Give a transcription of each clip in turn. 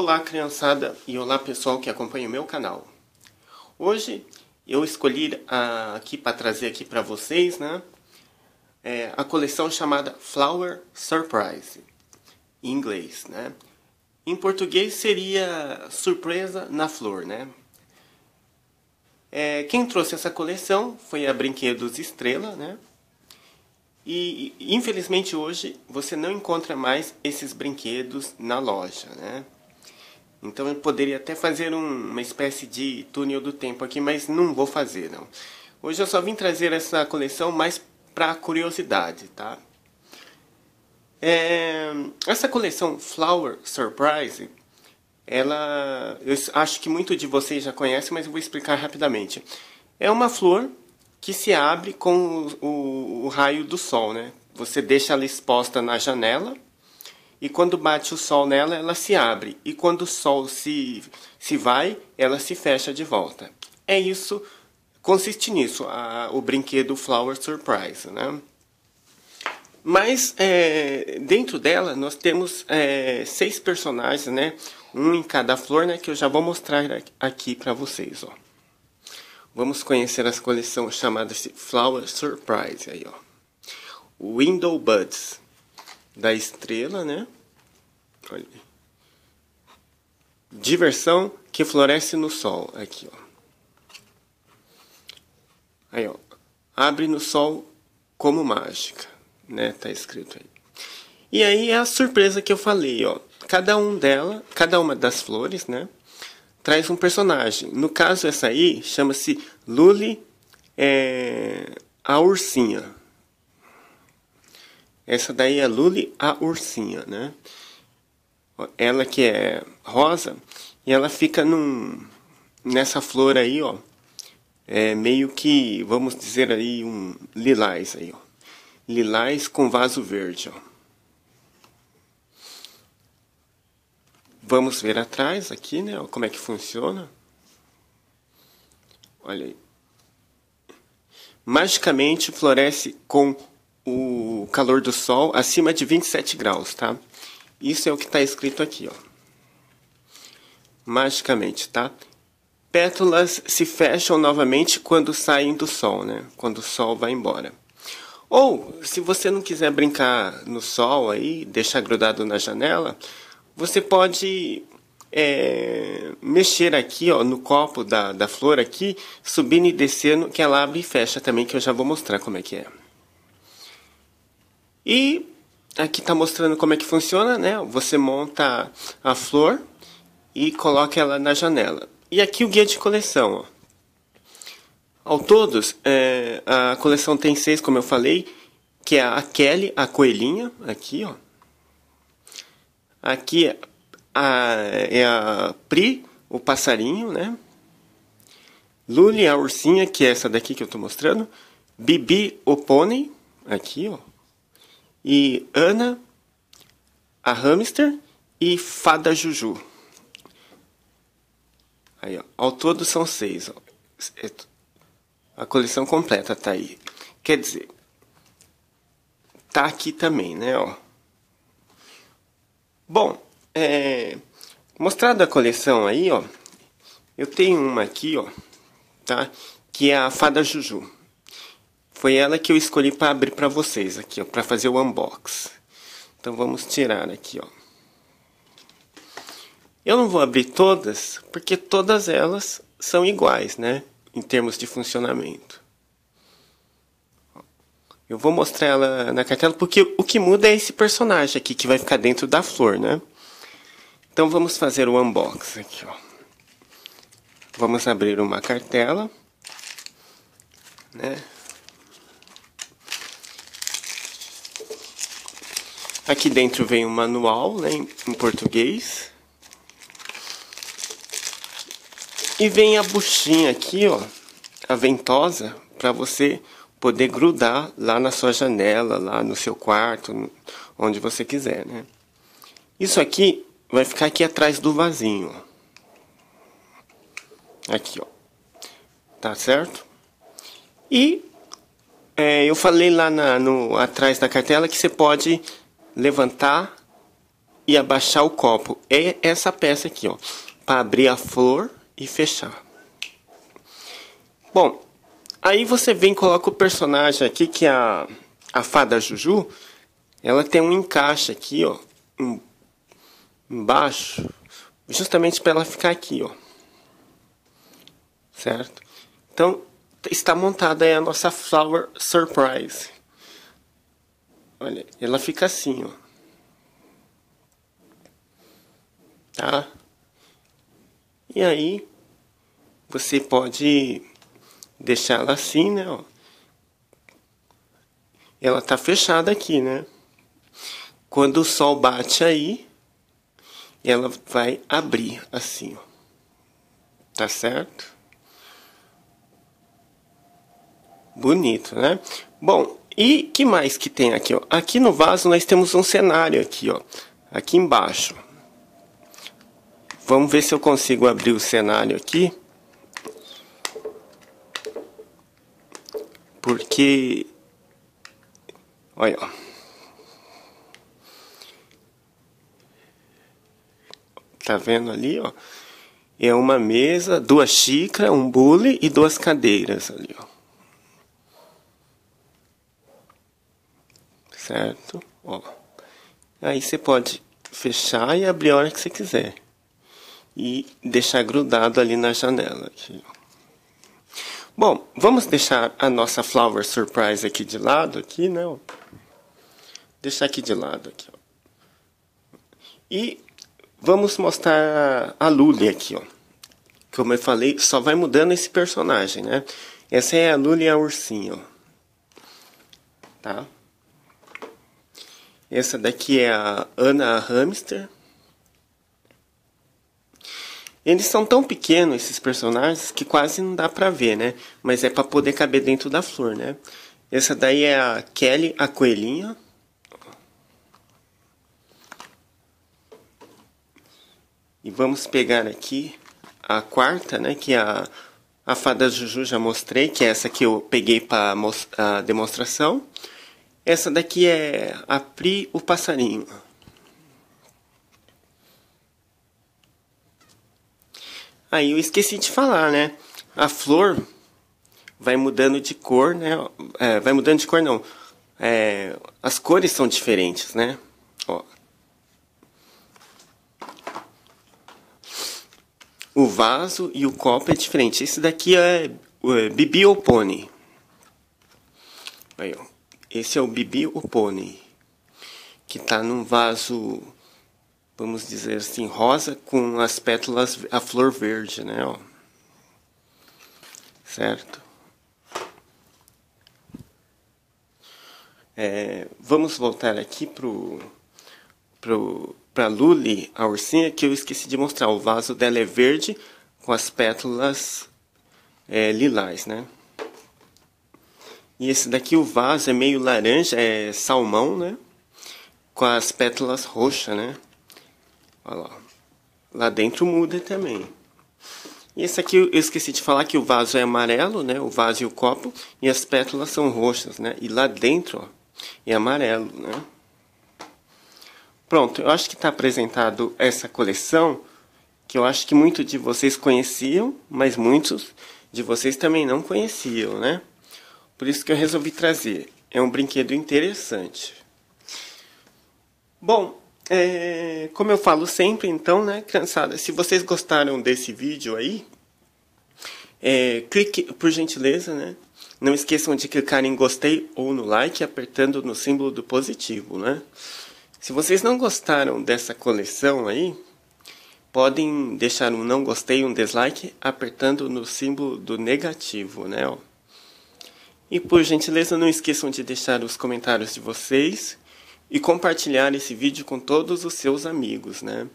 Olá, criançada, e olá, pessoal que acompanha o meu canal. Hoje eu escolhi ah, aqui para trazer aqui para vocês, né, é, a coleção chamada Flower Surprise, em inglês, né. Em português seria Surpresa na Flor, né. É, quem trouxe essa coleção foi a Brinquedos Estrela, né. E infelizmente hoje você não encontra mais esses brinquedos na loja, né. Então eu poderia até fazer um, uma espécie de túnel do tempo aqui, mas não vou fazer não. Hoje eu só vim trazer essa coleção mais para curiosidade, tá? É, essa coleção Flower Surprise, ela, eu acho que muito de vocês já conhecem, mas eu vou explicar rapidamente. É uma flor que se abre com o, o, o raio do sol, né? Você deixa ela exposta na janela e quando bate o sol nela, ela se abre, e quando o sol se, se vai, ela se fecha de volta. É isso, consiste nisso, a, o brinquedo Flower Surprise, né? Mas é, dentro dela nós temos é, seis personagens, né? Um em cada flor, né? Que eu já vou mostrar aqui para vocês, ó. Vamos conhecer as coleções chamadas Flower Surprise aí, ó. Window Buds da estrela, né? Olha. Diversão que floresce no sol. Aqui, ó. Aí, ó. Abre no sol como mágica, né? Tá escrito aí. E aí é a surpresa que eu falei, ó. Cada um dela, cada uma das flores, né? Traz um personagem. No caso, essa aí chama-se Luli é, a Ursinha. Essa daí é Luli a ursinha, né? Ela que é rosa e ela fica num nessa flor aí, ó. É meio que, vamos dizer aí, um lilás aí, ó. Lilás com vaso verde, ó. Vamos ver atrás aqui, né? Como é que funciona. Olha aí. Magicamente floresce com o calor do Sol acima de 27 graus, tá? Isso é o que está escrito aqui, ó. Magicamente, tá? Pétalas se fecham novamente quando saem do Sol, né? Quando o Sol vai embora. Ou, se você não quiser brincar no Sol aí, deixar grudado na janela, você pode é, mexer aqui, ó, no copo da, da flor aqui, subindo e descendo, que ela abre e fecha também, que eu já vou mostrar como é que é. E aqui está mostrando como é que funciona, né? Você monta a flor e coloca ela na janela. E aqui o guia de coleção. Ó. Ao todos, é, a coleção tem seis, como eu falei, que é a Kelly, a coelhinha, aqui, ó. Aqui a, é a Pri, o passarinho, né? Luli, a ursinha, que é essa daqui que eu tô mostrando. Bibi, o pônei, aqui, ó e Ana, a hamster e Fada Juju. Aí, ó. Ao todo são seis. Ó. É a coleção completa tá aí. Quer dizer, tá aqui também, né? Ó. Bom, é, mostrado a coleção aí, ó, eu tenho uma aqui, ó, tá? Que é a Fada Juju. Foi ela que eu escolhi para abrir para vocês aqui, ó, para fazer o unbox. Então vamos tirar aqui, ó. Eu não vou abrir todas, porque todas elas são iguais, né, em termos de funcionamento. Eu vou mostrar ela na cartela, porque o que muda é esse personagem aqui, que vai ficar dentro da flor, né. Então vamos fazer o unboxing aqui, ó. Vamos abrir uma cartela, né. Aqui dentro vem o um manual né, em português. E vem a buchinha aqui, ó, a ventosa, para você poder grudar lá na sua janela, lá no seu quarto, onde você quiser, né? Isso aqui vai ficar aqui atrás do vasinho, Aqui, ó. Tá certo? E é, eu falei lá na, no, atrás da cartela que você pode levantar e abaixar o copo. É essa peça aqui, ó, para abrir a flor e fechar. Bom, aí você vem e coloca o personagem aqui que é a a fada Juju, ela tem um encaixe aqui, ó, embaixo, justamente para ela ficar aqui, ó. Certo? Então, está montada aí a nossa flower surprise. Olha, ela fica assim, ó. Tá? E aí, você pode deixá-la assim, né? Ó. Ela tá fechada aqui, né? Quando o sol bate aí, ela vai abrir assim, ó. Tá certo? Bonito, né? Bom, e que mais que tem aqui? Ó? Aqui no vaso nós temos um cenário aqui, ó, aqui embaixo. Vamos ver se eu consigo abrir o cenário aqui. Porque... Olha, ó. Tá vendo ali, ó? É uma mesa, duas xícaras, um bule e duas cadeiras ali, ó. certo? Ó. Aí você pode fechar e abrir a hora que você quiser. E deixar grudado ali na janela. Aqui. Bom, vamos deixar a nossa Flower Surprise aqui de lado, aqui, né? Deixar aqui de lado, aqui, ó. E vamos mostrar a Lully aqui, ó. Como eu falei, só vai mudando esse personagem, né? Essa é a Lully e a Ursinho, tá? Essa daqui é a Ana Hamster. Eles são tão pequenos, esses personagens, que quase não dá pra ver, né? Mas é para poder caber dentro da flor, né? Essa daí é a Kelly, a coelhinha. E vamos pegar aqui a quarta, né? Que é a, a fada Juju já mostrei, que é essa que eu peguei para a demonstração. Essa daqui é a Pri o Passarinho. Aí eu esqueci de falar, né? A flor vai mudando de cor, né? É, vai mudando de cor, não. É, as cores são diferentes, né? Ó. O vaso e o copo é diferente. Esse daqui é, é bibiopone. Aí, ó. Esse é o Bibi o pônei, que está num vaso, vamos dizer assim, rosa com as pétalas, a flor verde, né? Ó. Certo? É, vamos voltar aqui pro, pro, pra Luli, a ursinha, que eu esqueci de mostrar. O vaso dela é verde com as pétalas é, lilás, né? E esse daqui, o vaso é meio laranja, é salmão, né? Com as pétalas roxas, né? Olha lá. Lá dentro muda também. E esse aqui eu esqueci de falar que o vaso é amarelo, né? O vaso e o copo. E as pétalas são roxas, né? E lá dentro, ó, é amarelo, né? Pronto, eu acho que está apresentado essa coleção que eu acho que muitos de vocês conheciam, mas muitos de vocês também não conheciam, né? Por isso que eu resolvi trazer. É um brinquedo interessante. Bom, é, como eu falo sempre, então, né, criançada, se vocês gostaram desse vídeo aí, é, clique, por gentileza, né? Não esqueçam de clicar em gostei ou no like, apertando no símbolo do positivo, né? Se vocês não gostaram dessa coleção aí, podem deixar um não gostei, um dislike, apertando no símbolo do negativo, né? E por gentileza, não esqueçam de deixar os comentários de vocês e compartilhar esse vídeo com todos os seus amigos, né?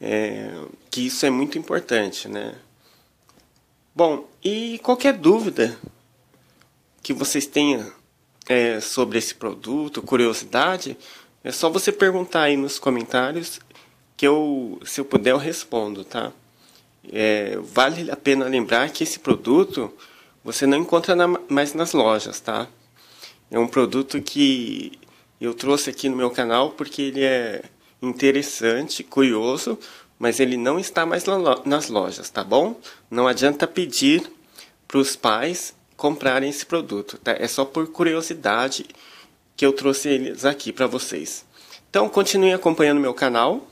É, que isso é muito importante, né? Bom, e qualquer dúvida que vocês tenham é, sobre esse produto, curiosidade, é só você perguntar aí nos comentários que eu, se eu puder, eu respondo, tá? É, vale a pena lembrar que esse produto você não encontra na, mais nas lojas, tá? É um produto que eu trouxe aqui no meu canal porque ele é interessante, curioso, mas ele não está mais nas lojas, tá bom? Não adianta pedir para os pais comprarem esse produto, tá? É só por curiosidade que eu trouxe eles aqui para vocês. Então, continue acompanhando meu canal,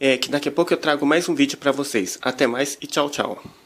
é, que daqui a pouco eu trago mais um vídeo para vocês. Até mais e tchau, tchau.